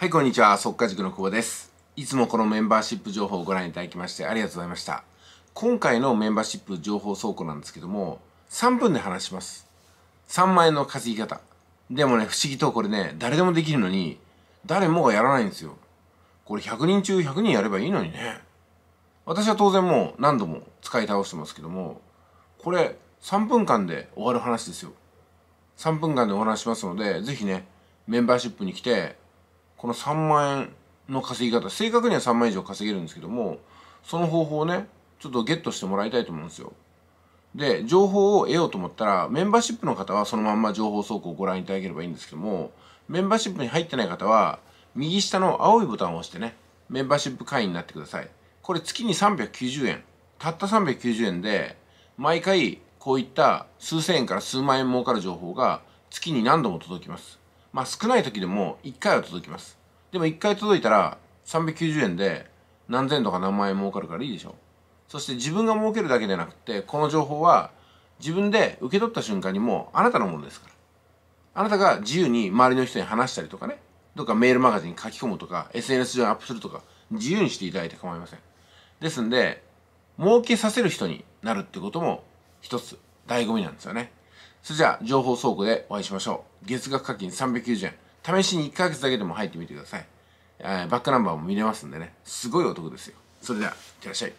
はい、こんにちは。速稼塾の久保です。いつもこのメンバーシップ情報をご覧いただきましてありがとうございました。今回のメンバーシップ情報倉庫なんですけども、3分で話します。3万円の稼ぎ方。でもね、不思議とこれね、誰でもできるのに、誰もがやらないんですよ。これ100人中100人やればいいのにね。私は当然もう何度も使い倒してますけども、これ3分間で終わる話ですよ。3分間でお話しますので、ぜひね、メンバーシップに来てこの3万円の稼ぎ方正確には3万円以上稼げるんですけどもその方法をねちょっとゲットしてもらいたいと思うんですよで情報を得ようと思ったらメンバーシップの方はそのまんま情報倉庫をご覧いただければいいんですけどもメンバーシップに入ってない方は右下の青いボタンを押してねメンバーシップ会員になってくださいこれ月に390円たった390円で毎回こういった数千円から数万円儲かる情報が月に何度も届きますまあ少ない時でも1回は届きます。でも1回届いたら390円で何千とか何万円儲かるからいいでしょ。そして自分が儲けるだけじゃなくて、この情報は自分で受け取った瞬間にもうあなたのものですから。あなたが自由に周りの人に話したりとかね、とかメールマガジンに書き込むとか、SNS 上にアップするとか、自由にしていただいて構いません。ですんで、儲けさせる人になるってことも一つ醍醐味なんですよね。それじゃあ、情報倉庫でお会いしましょう。月額課金390円。試しに1ヶ月だけでも入ってみてください。バックナンバーも見れますんでね。すごいお得ですよ。それでは、いってらっしゃい。